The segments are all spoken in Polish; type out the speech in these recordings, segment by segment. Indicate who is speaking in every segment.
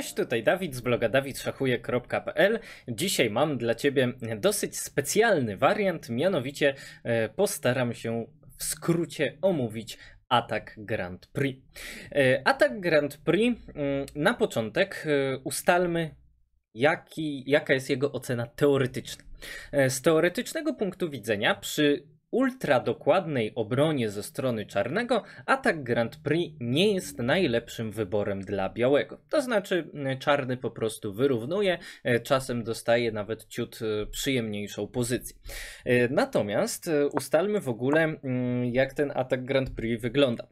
Speaker 1: Cześć, tutaj Dawid z bloga dawidszachuje.pl. Dzisiaj mam dla Ciebie dosyć specjalny wariant, mianowicie e, postaram się w skrócie omówić Atak Grand Prix. E, Atak Grand Prix, mm, na początek e, ustalmy, jaki, jaka jest jego ocena teoretyczna. Z teoretycznego punktu widzenia, przy ultradokładnej obronie ze strony czarnego, atak Grand Prix nie jest najlepszym wyborem dla białego. To znaczy, e, czarny po prostu wyrównuje, e, czasem dostaje nawet ciut e, przyjemniejszą pozycję. Natomiast ustalmy w ogóle, mm, jak ten atak Grand Prix wygląda.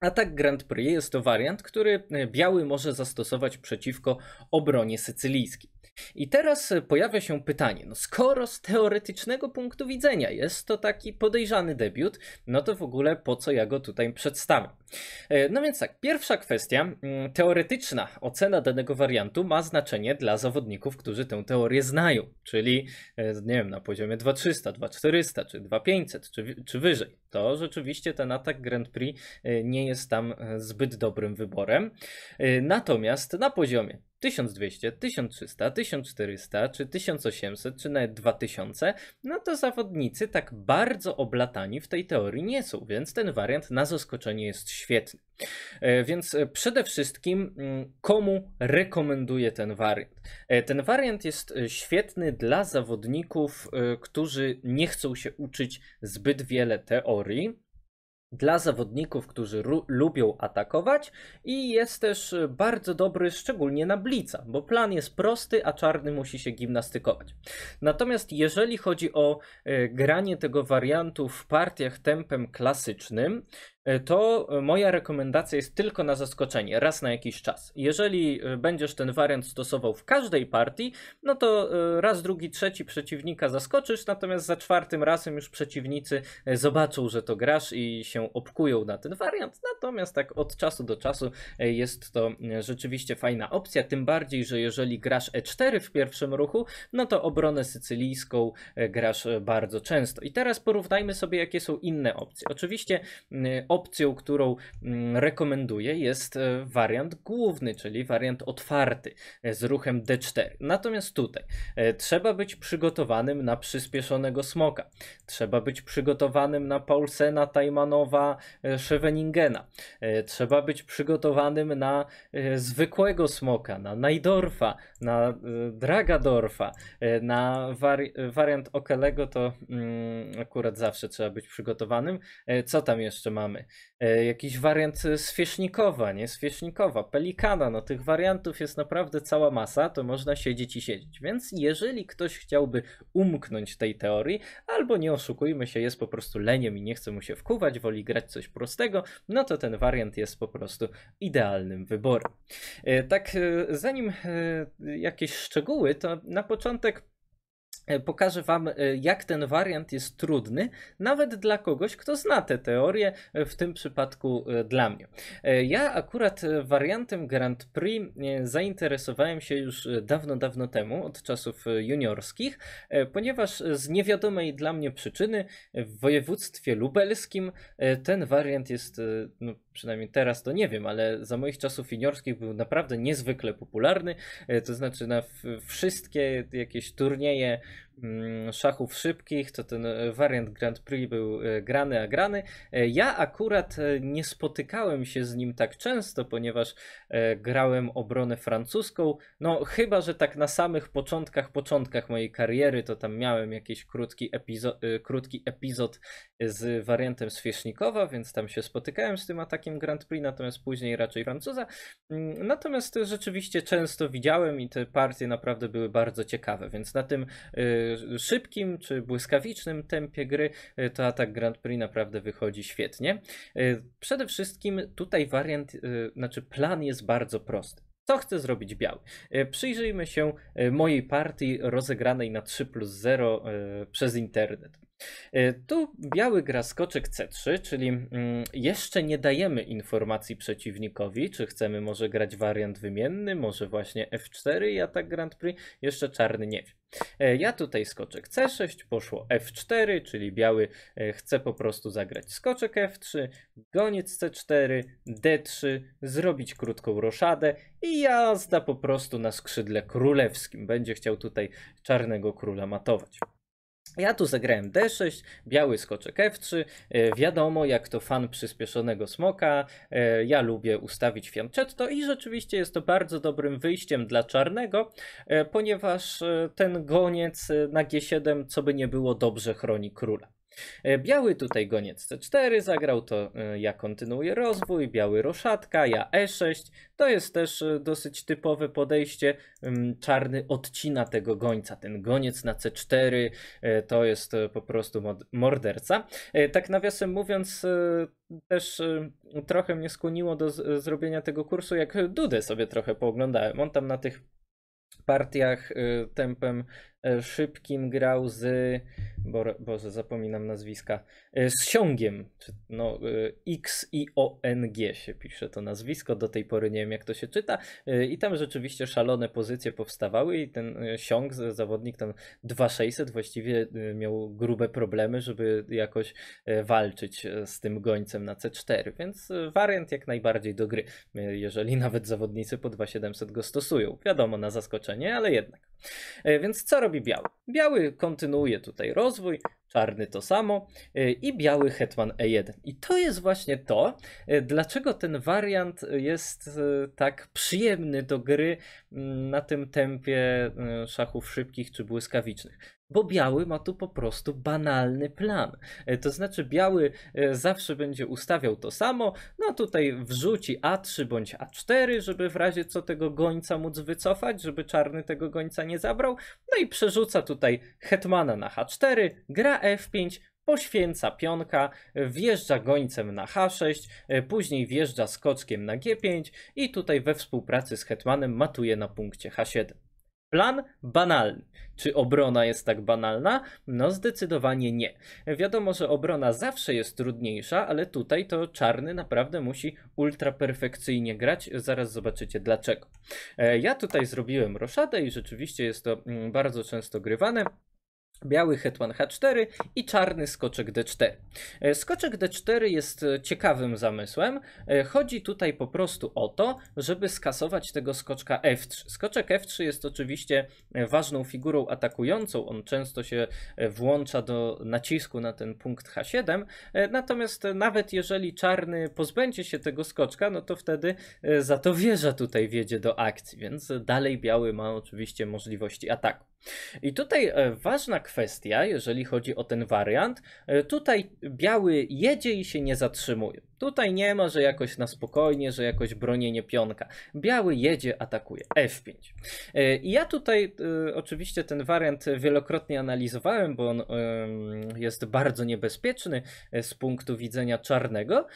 Speaker 1: Atak Grand Prix jest to wariant, który biały może zastosować przeciwko obronie sycylijskiej. I teraz e, pojawia się pytanie, no skoro z teoretycznego punktu widzenia jest to taki podejrzany debiut, no to w ogóle po co ja go tutaj przedstawiam? E, no więc tak, pierwsza kwestia, mm, teoretyczna ocena danego wariantu ma znaczenie dla zawodników, którzy tę teorię znają, czyli e, nie wiem, na poziomie 2300, 2400 czy 2500 czy, czy wyżej. To rzeczywiście ten atak Grand Prix nie jest tam zbyt dobrym wyborem. Natomiast na poziomie 1200, 1300, 1400, czy 1800, czy nawet 2000, no to zawodnicy tak bardzo oblatani w tej teorii nie są, więc ten wariant na zaskoczenie jest świetny. E, więc e, przede wszystkim mm, komu rekomenduję ten wariant? E, ten wariant jest świetny dla zawodników, którzy nie chcą się uczyć zbyt wiele teorii, dla zawodników, którzy lubią atakować i jest też e, bardzo dobry szczególnie na blica, bo plan jest prosty, a czarny musi się gimnastykować. Natomiast jeżeli chodzi o y, granie tego wariantu w partiach tempem klasycznym, E, to e, moja rekomendacja jest tylko na zaskoczenie, raz na jakiś czas. Jeżeli e, będziesz ten wariant stosował w każdej partii, no to raz, drugi, trzeci przeciwnika zaskoczysz, natomiast za czwartym razem już przeciwnicy zobaczą, że to grasz i się obkują na ten wariant. Natomiast tak od czasu do czasu jest to rzeczywiście fajna opcja, tym bardziej, że jeżeli grasz E4 w pierwszym ruchu, no to obronę sycylijską grasz bardzo często. I teraz porównajmy sobie, jakie są inne opcje. Oczywiście opcją, którą mm, rekomenduję, jest e, wariant główny, czyli wariant otwarty e, z ruchem D4. Natomiast tutaj e, trzeba być przygotowanym na przyspieszonego smoka, trzeba być przygotowanym na Paulsena, Tajmanowa, Scheveningena, trzeba być przygotowanym na zwykłego smoka, na Najdorfa, na Dragadorfa, na wari wariant Okelego to mm, akurat zawsze trzeba być przygotowanym. Co tam jeszcze mamy? E, jakiś wariant e, Swieśnikowa, nie? Swieśnikowa, Pelikana, no tych wariantów jest naprawdę cała masa, to można siedzieć i siedzieć. Więc jeżeli ktoś chciałby umknąć tej teorii, albo nie oszukujmy się, jest po prostu leniem i nie chce mu się wkuwać, woli grać coś prostego, no to ten wariant jest po prostu idealnym wyborem. E, tak, zanim jakieś szczegóły, to na początek E, pokażę Wam, e, jak ten wariant jest trudny, nawet dla kogoś, kto zna tę teorię, e, w tym przypadku dla mnie. Ja akurat wariantem Grand Prix zainteresowałem się już dawno, dawno temu, od czasów juniorskich, ponieważ z niewiadomej dla mnie przyczyny w województwie lubelskim ten wariant jest no, przynajmniej teraz to nie wiem, ale za moich czasów juniorskich był naprawdę niezwykle popularny. E, to znaczy na wszystkie jakieś turnieje Mm, szachów szybkich, to ten e, wariant Grand Prix był e, grany a grany. E, ja akurat nie spotykałem się z nim tak często, ponieważ grałem obronę francuską. No, chyba że tak na samych początkach, początkach mojej kariery, to tam miałem jakiś krótki, epizo krótki epizod z wariantem Swiesznikowa, więc tam się spotykałem z tym atakiem Grand Prix, natomiast później raczej Francuza. Mm, natomiast rzeczywiście często widziałem i te partie naprawdę były bardzo ciekawe, więc na tym szybkim czy błyskawicznym tempie gry, e, to atak Grand Prix naprawdę wychodzi świetnie. E, przede wszystkim tutaj wariant, e, znaczy plan jest bardzo prosty. Co chce zrobić biały? Przyjrzyjmy się mojej partii rozegranej na 3 plus 0 przez internet. E, tu biały gra skoczek C3, czyli mm, jeszcze nie dajemy informacji przeciwnikowi, czy chcemy może grać wariant wymienny, może właśnie F4 i atak Grand Prix, jeszcze czarny nie wie. E, ja tutaj skoczek C6, poszło F4, czyli biały e, chce po prostu zagrać skoczek F3, goniec C4, D3, zrobić krótką roszadę i jazda po prostu na skrzydle królewskim. Będzie chciał tutaj czarnego króla matować. Ja tu zagrałem D6, biały skoczek F3. E, wiadomo, jak to fan przyspieszonego smoka. E, ja lubię ustawić fianczetto i rzeczywiście jest to bardzo dobrym wyjściem dla czarnego, e, ponieważ ten goniec na G7, co by nie było, dobrze chroni króla. E, biały tutaj goniec C4 zagrał, to e, ja kontynuuję rozwój, biały roszatka, ja E6. To jest też e, dosyć typowe podejście. Mm, czarny odcina tego gońca, ten goniec na C4 to jest po prostu morderca. Tak nawiasem mówiąc, też trochę mnie skłoniło do zrobienia tego kursu, jak Dudę sobie trochę pooglądałem. On tam na tych partiach tempem E, szybkim grał z. Bo, Boże, zapominam nazwiska. E, z Siągiem. No, e, X-I-O-N-G się pisze to nazwisko. Do tej pory nie wiem, jak to się czyta. I tam rzeczywiście szalone pozycje powstawały, i ten Siąg, zawodnik tam 2600, właściwie miał grube problemy, żeby jakoś walczyć z tym gońcem na C4. Więc wariant jak najbardziej do gry, jeżeli nawet zawodnicy po 2700 go stosują. Wiadomo, na zaskoczenie, ale jednak. E, więc co robi biały? Biały kontynuuje tutaj rozwój, czarny to samo e, i biały Hetman E1. I to jest właśnie to, e, dlaczego ten wariant jest tak przyjemny do gry mm, na tym tempie szachów szybkich czy błyskawicznych bo biały ma tu po prostu banalny plan. E, to znaczy, biały e, zawsze będzie ustawiał to samo, no tutaj wrzuci A3 bądź A4, żeby w razie co tego gońca móc wycofać, żeby czarny tego gońca nie zabrał, no i przerzuca tutaj hetmana na H4, gra F5, poświęca pionka, wjeżdża gońcem na H6, e, później wjeżdża skoczkiem na G5 i tutaj we współpracy z hetmanem matuje na punkcie H7. Plan banalny. Czy obrona jest tak banalna? No, zdecydowanie nie. Wiadomo, że obrona zawsze jest trudniejsza, ale tutaj to czarny naprawdę musi ultra perfekcyjnie grać. Zaraz zobaczycie dlaczego. E, ja tutaj zrobiłem roszadę i rzeczywiście jest to mm, bardzo często grywane. Biały hetman H4 i czarny skoczek D4. E, skoczek D4 jest e, ciekawym zamysłem. E, chodzi tutaj po prostu o to, żeby skasować tego skoczka F3. Skoczek F3 jest oczywiście ważną figurą atakującą. On często się włącza do nacisku na ten punkt H7. Natomiast nawet jeżeli czarny pozbędzie się tego skoczka, no to wtedy za to wieża tutaj wiedzie do akcji, więc dalej biały ma oczywiście możliwości ataku. I tutaj e, ważna kwestia, jeżeli chodzi o ten wariant, e, tutaj biały jedzie i się nie zatrzymuje. Tutaj nie ma, że jakoś na spokojnie, że jakoś bronienie pionka. Biały jedzie, atakuje. F5. E, I ja tutaj e, oczywiście ten wariant wielokrotnie analizowałem, bo on e, jest bardzo niebezpieczny z punktu widzenia czarnego.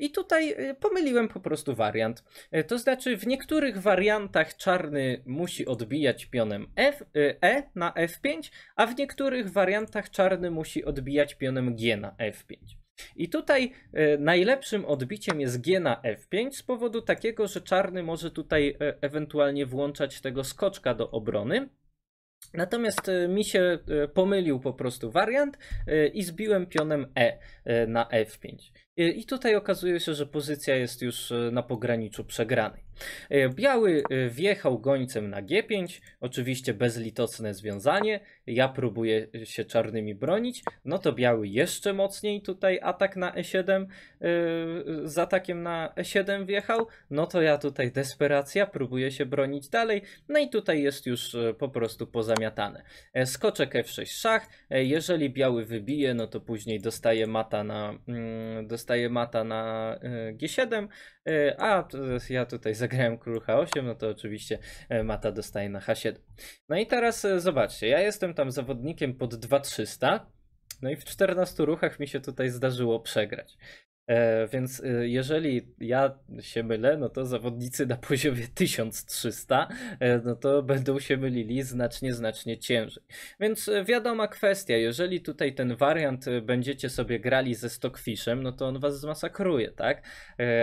Speaker 1: I tutaj pomyliłem po prostu wariant. To znaczy w niektórych wariantach czarny musi odbijać pionem F, E na F5, a w niektórych wariantach czarny musi odbijać pionem G na F5. I tutaj e, najlepszym odbiciem jest G na F5 z powodu takiego, że czarny może tutaj e, ewentualnie włączać tego skoczka do obrony. Natomiast e, mi się pomylił po prostu wariant i zbiłem pionem E na F5. I tutaj okazuje się, że pozycja jest już na pograniczu przegranej. E, biały e, wjechał gońcem na G5, oczywiście bezlitosne związanie. Ja próbuję e, się czarnymi bronić. No to biały jeszcze mocniej tutaj atak na E7 z atakiem na E7 wjechał. No to ja tutaj desperacja, próbuję się bronić dalej. No i tutaj jest już po prostu pozamiatane. Skoczek F6 szach. Jeżeli biały wybije, no to później dostaje mata na, mm, dostaje mata na G7. E, a ja tutaj zagrałem król H8, no to oczywiście e, mata dostaje na H7. No i teraz e, zobaczcie, ja jestem tam zawodnikiem pod 2300, no i w 14 ruchach mi się tutaj zdarzyło przegrać. E, więc y, jeżeli ja się mylę, no to zawodnicy na poziomie 1300, e, no to będą się mylili znacznie, znacznie ciężej. Więc e, wiadoma kwestia, jeżeli tutaj ten wariant będziecie sobie grali ze Stockfishem, no to on was zmasakruje, tak?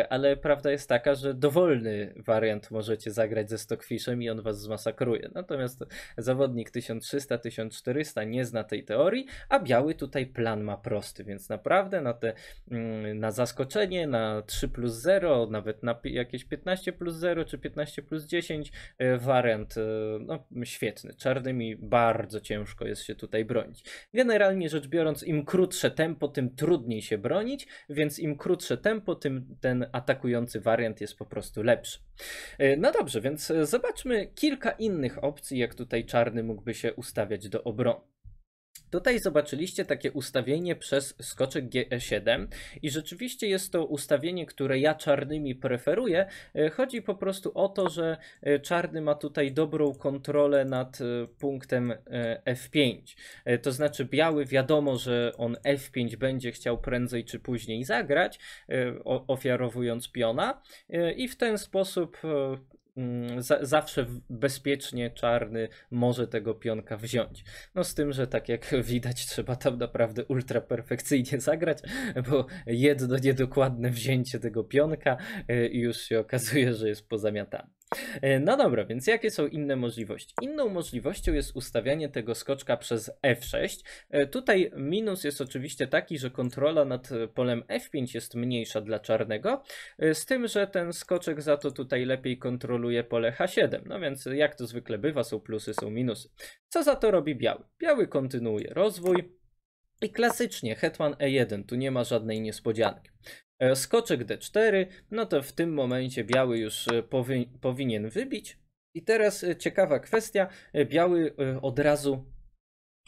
Speaker 1: Ale prawda jest taka, że dowolny wariant możecie zagrać ze Stockfishem i on was zmasakruje. Natomiast zawodnik 1300-1400 nie zna tej teorii, a biały tutaj plan ma prosty, więc naprawdę na te mm, na zaskoczenie, na 3 plus 0, nawet na jakieś 15 plus 0 czy 15 plus 10. E, Warent e, no, świetny. Czarnymi bardzo ciężko jest się tutaj bronić. Generalnie rzecz biorąc, im krótsze tempo, tym trudniej się bronić, więc im krótsze tempo, tym ten atakujący wariant jest po prostu lepszy. E, no dobrze, więc zobaczmy kilka innych opcji, jak tutaj czarny mógłby się ustawiać do obrony. Tutaj zobaczyliście takie ustawienie przez skoczek GE7 i rzeczywiście jest to ustawienie, które ja czarnymi preferuję. E, chodzi po prostu o to, że e, czarny ma tutaj dobrą kontrolę nad e, punktem F5. To znaczy biały wiadomo, że on F5 będzie chciał prędzej czy później zagrać, ofiarowując piona i w ten sposób Mm, zawsze bezpiecznie czarny może tego pionka wziąć. No z tym, że tak jak widać, trzeba tam naprawdę ultra perfekcyjnie zagrać, bo jedno niedokładne wzięcie tego pionka y, już się okazuje, że jest poza miatami. E, no dobra, więc jakie są inne możliwości? Inną możliwością jest ustawianie tego skoczka przez F6. E, tutaj minus jest oczywiście taki, że kontrola nad polem F5 jest mniejsza dla czarnego, e, z tym, że ten skoczek za to tutaj lepiej kontroluje pole H7. No więc jak to zwykle bywa, są plusy, są minusy. Co za to robi biały? Biały kontynuuje rozwój. I klasycznie hetman E1, tu nie ma żadnej niespodzianki. E, skoczek d4, no to w tym momencie biały już e, powi powinien wybić. I teraz e, ciekawa kwestia, biały od razu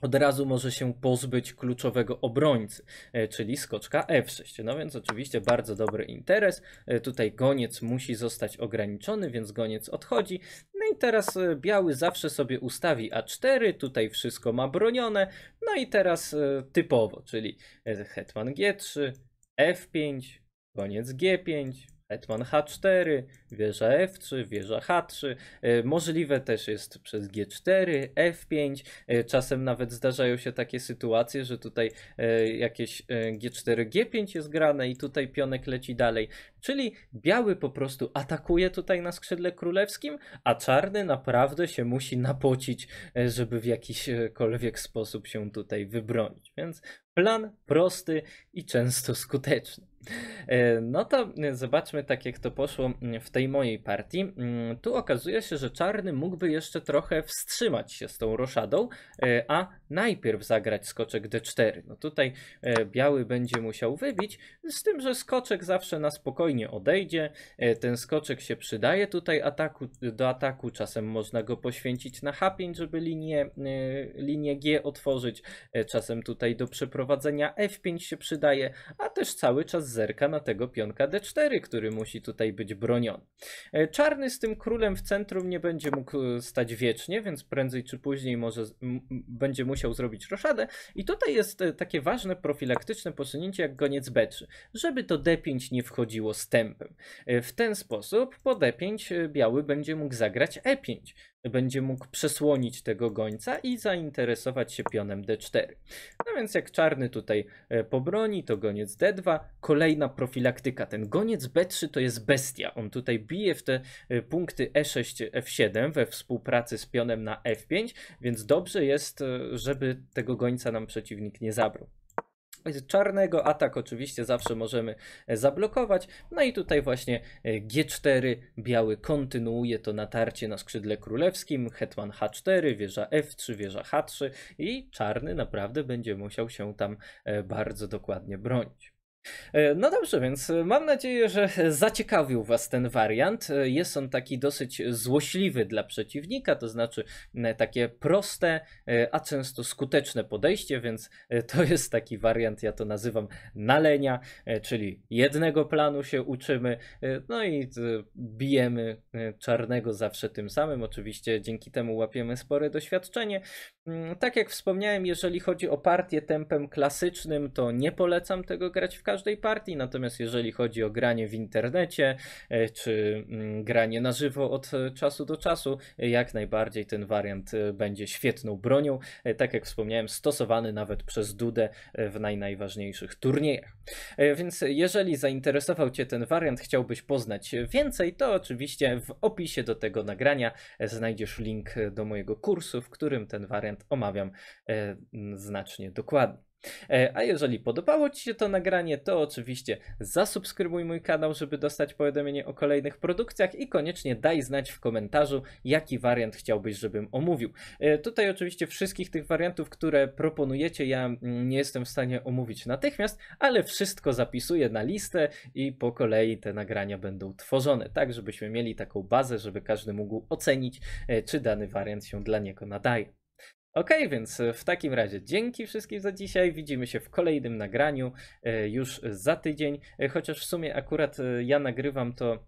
Speaker 1: od razu może się pozbyć kluczowego obrońcy, czyli skoczka F6. No więc oczywiście bardzo dobry interes. Tutaj goniec musi zostać ograniczony, więc goniec odchodzi. No i teraz biały zawsze sobie ustawi A4, tutaj wszystko ma bronione. No i teraz typowo, czyli hetman G3, F5, koniec G5, Hetman H4, wieża F3, wieża H3. E, możliwe też jest przez G4, F5. E, czasem nawet zdarzają się takie sytuacje, że tutaj e, jakieś G4, G5 jest grane i tutaj pionek leci dalej. Czyli biały po prostu atakuje tutaj na skrzydle królewskim, a czarny naprawdę się musi napocić, żeby w jakikolwiek sposób się tutaj wybronić. Więc plan prosty i często skuteczny. E, no to zobaczmy tak jak to poszło w tej mojej partii. Mm, tu okazuje się, że czarny mógłby jeszcze trochę wstrzymać się z tą roszadą, e, a najpierw zagrać skoczek d4. No tutaj e, biały będzie musiał wybić, z tym, że skoczek zawsze na spokojnie odejdzie. Ten skoczek się przydaje tutaj ataku, do ataku, czasem można go poświęcić na h5, żeby linię, linię g otworzyć, czasem tutaj do przeprowadzenia f5 się przydaje, a też cały czas zerka na tego pionka d4, który musi tutaj być broniony. E, czarny z tym królem w centrum nie będzie mógł e, stać wiecznie, więc prędzej czy później może będzie musiał zrobić roszadę. I tutaj jest e, takie ważne profilaktyczne posunięcie jak goniec b3, żeby to d5 nie wchodziło stępem. W ten sposób po d5 biały będzie mógł zagrać e5 będzie mógł przesłonić tego gońca i zainteresować się pionem d4. No więc jak czarny tutaj e, pobroni, to goniec d2. Kolejna profilaktyka. Ten goniec b3 to jest bestia. On tutaj bije w te e, punkty e6, f7 we współpracy z pionem na f5, więc dobrze jest, e, żeby tego gońca nam przeciwnik nie zabrał. Czarnego atak oczywiście zawsze możemy e, zablokować. No i tutaj właśnie e, G4 biały kontynuuje to natarcie na skrzydle królewskim. Hetman H4, wieża F3, wieża H3 i czarny naprawdę będzie musiał się tam e, bardzo dokładnie bronić. E, no dobrze, więc e, mam nadzieję, że zaciekawił Was ten wariant. E, jest on taki dosyć złośliwy dla przeciwnika, to znaczy takie proste, a często skuteczne podejście, więc to jest taki wariant, ja to nazywam nalenia, czyli jednego planu się uczymy, no i bijemy czarnego zawsze tym samym. Oczywiście dzięki temu łapiemy spore doświadczenie, Mm, tak jak wspomniałem, jeżeli chodzi o partię tempem klasycznym, to nie polecam tego grać w każdej partii, natomiast jeżeli chodzi o granie w internecie e, czy mm, granie na żywo od e, czasu do czasu, e, jak najbardziej ten wariant będzie świetną bronią, tak jak wspomniałem, stosowany nawet przez Dudę w naj, najważniejszych turniejach. Więc jeżeli zainteresował Cię ten wariant, chciałbyś poznać więcej, to oczywiście w opisie do tego nagrania znajdziesz link do mojego kursu, w którym ten wariant omawiam e, znacznie dokładniej. E, a jeżeli podobało Ci się to nagranie, to oczywiście zasubskrybuj mój kanał, żeby dostać powiadomienie o kolejnych produkcjach i koniecznie daj znać w komentarzu, jaki wariant chciałbyś, żebym omówił. E, tutaj oczywiście wszystkich tych wariantów, które proponujecie, ja nie jestem w stanie omówić natychmiast, ale wszystko zapisuję na listę i po kolei te nagrania będą tworzone, tak żebyśmy mieli taką bazę, żeby każdy mógł ocenić, czy dany wariant się dla niego nadaje. Ok, więc e, w takim razie dzięki wszystkim za dzisiaj. Widzimy się w kolejnym nagraniu e, już za tydzień. E, chociaż w sumie akurat ja nagrywam to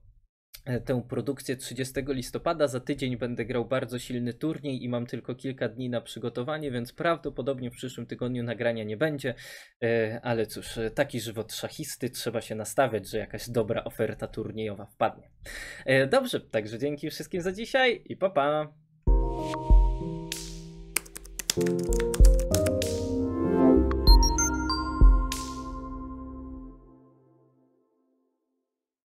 Speaker 1: tę produkcję 30 listopada. Za tydzień będę grał bardzo silny turniej i mam tylko kilka dni na przygotowanie, więc prawdopodobnie w przyszłym tygodniu nagrania nie będzie. Ale cóż, taki żywot szachisty, trzeba się nastawiać, że jakaś dobra oferta turniejowa wpadnie. Dobrze, także dzięki wszystkim za dzisiaj i pa pa! Música